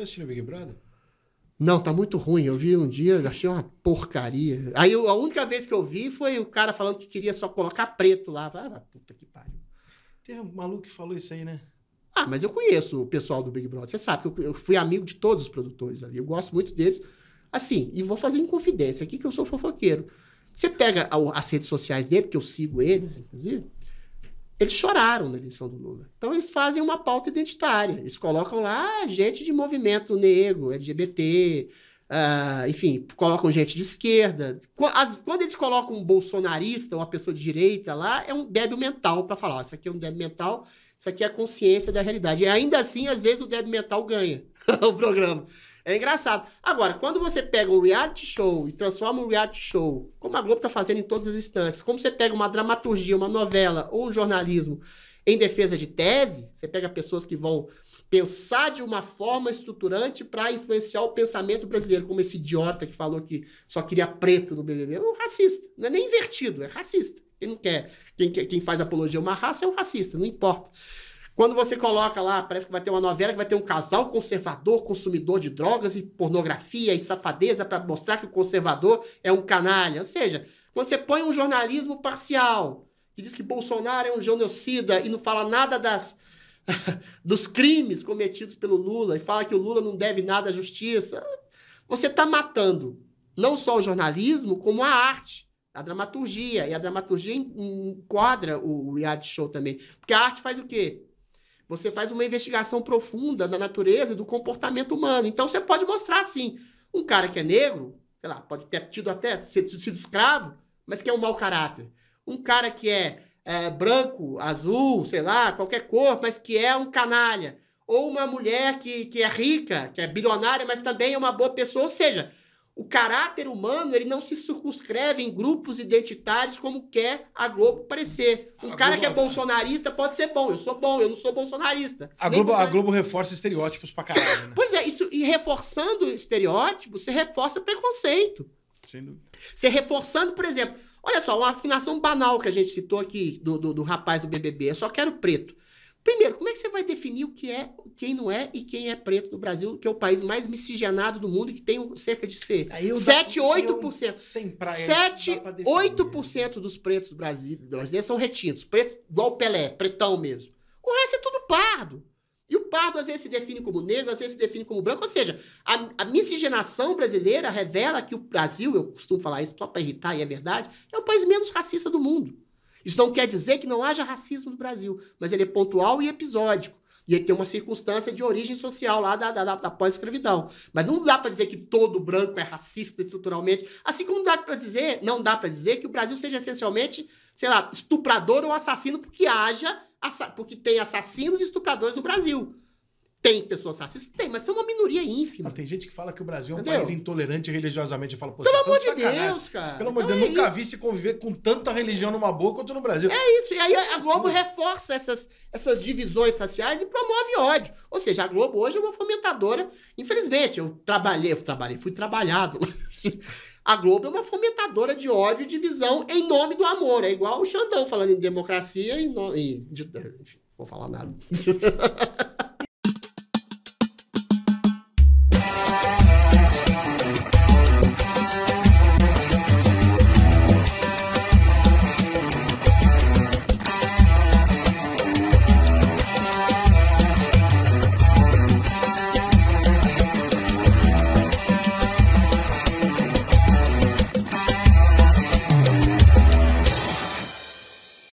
tá assistindo Big Brother? Não, tá muito ruim. Eu vi um dia, achei uma porcaria. Aí eu, a única vez que eu vi foi o cara falando que queria só colocar preto lá. Ah, puta que pariu. Teve um maluco que falou isso aí, né? Ah, mas eu conheço o pessoal do Big Brother. Você sabe que eu, eu fui amigo de todos os produtores ali. Eu gosto muito deles. Assim, e vou fazer em confidência aqui que eu sou fofoqueiro. Você pega a, as redes sociais dele, que eu sigo eles, inclusive. Eles choraram na eleição do Lula. Então, eles fazem uma pauta identitária. Eles colocam lá gente de movimento negro, LGBT, Uh, ah, enfim, colocam gente de esquerda. Quando eles colocam um bolsonarista ou uma pessoa de direita lá, é um débil mental para falar: isso aqui é um débil mental, isso aqui é a consciência da realidade. E ainda assim, às vezes, o débil mental ganha o programa. É engraçado. Agora, quando você pega um reality show e transforma um reality show, como a Globo tá fazendo em todas as instâncias, como você pega uma dramaturgia, uma novela ou um jornalismo em defesa de tese, você pega pessoas que vão pensar de uma forma estruturante para influenciar o pensamento brasileiro, como esse idiota que falou que só queria preto no BBB, é um racista. Não é nem invertido, é racista. Ele não quer. Quem, quem faz apologia a uma raça é um racista, não importa. Quando você coloca lá, parece que vai ter uma novela que vai ter um casal conservador, consumidor de drogas e pornografia e safadeza para mostrar que o conservador é um canalha. Ou seja, quando você põe um jornalismo parcial que diz que Bolsonaro é um genocida e não fala nada das, dos crimes cometidos pelo Lula e fala que o Lula não deve nada à justiça, você está matando não só o jornalismo, como a arte a dramaturgia. E a dramaturgia enquadra o reality show também. Porque a arte faz o quê? Você faz uma investigação profunda da natureza do comportamento humano. Então você pode mostrar assim, um cara que é negro, sei lá, pode ter tido até sido, sido escravo, mas que é um mau caráter. Um cara que é, é branco, azul, sei lá, qualquer cor, mas que é um canalha. Ou uma mulher que, que é rica, que é bilionária, mas também é uma boa pessoa. Ou seja, o caráter humano, ele não se circunscreve em grupos identitários como quer a Globo parecer. Um a cara Globo... que é bolsonarista pode ser bom. Eu sou bom, eu não sou bolsonarista. A, Globo, bolsonarista. a Globo reforça estereótipos pra caralho. Né? pois é, isso, e reforçando estereótipos, você reforça preconceito. Sem dúvida. Você reforçando, por exemplo, olha só, uma afinação banal que a gente citou aqui do, do, do rapaz do BBB, eu é só quero preto. Primeiro, como é que você vai definir o que é, quem não é e quem é preto no Brasil, que é o país mais miscigenado do mundo, que tem cerca de ser 7, 8%. 7, 8% dos pretos do Brasil, brasileiros são retintos, preto igual Pelé, pretão mesmo. O resto é tudo pardo. E o pardo às vezes se define como negro, às vezes se define como branco. Ou seja, a, a miscigenação brasileira revela que o Brasil, eu costumo falar isso só para irritar, e é verdade, é o país menos racista do mundo. Isso não quer dizer que não haja racismo no Brasil, mas ele é pontual e episódico. E ele tem uma circunstância de origem social lá da, da, da, da pós-escravidão. Mas não dá para dizer que todo branco é racista estruturalmente. Assim como não dá para dizer, não dá para dizer que o Brasil seja essencialmente, sei lá, estuprador ou assassino porque haja, porque tem assassinos e estupradores no Brasil. Tem pessoas racistas? Tem, mas são uma minoria ínfima. tem gente que fala que o Brasil é um Entendeu? país intolerante religiosamente. Eu falo, pô, Pelo amor de Deus, cara. Pelo amor de então Deus, é nunca isso. vi se conviver com tanta religião numa boa quanto no Brasil. É isso. E aí a Globo reforça essas, essas divisões raciais e promove ódio. Ou seja, a Globo hoje é uma fomentadora. Infelizmente, eu trabalhei, eu trabalhei, fui trabalhado. a Globo é uma fomentadora de ódio e divisão em nome do amor. É igual o Xandão falando em democracia e. No... Enfim, vou falar nada.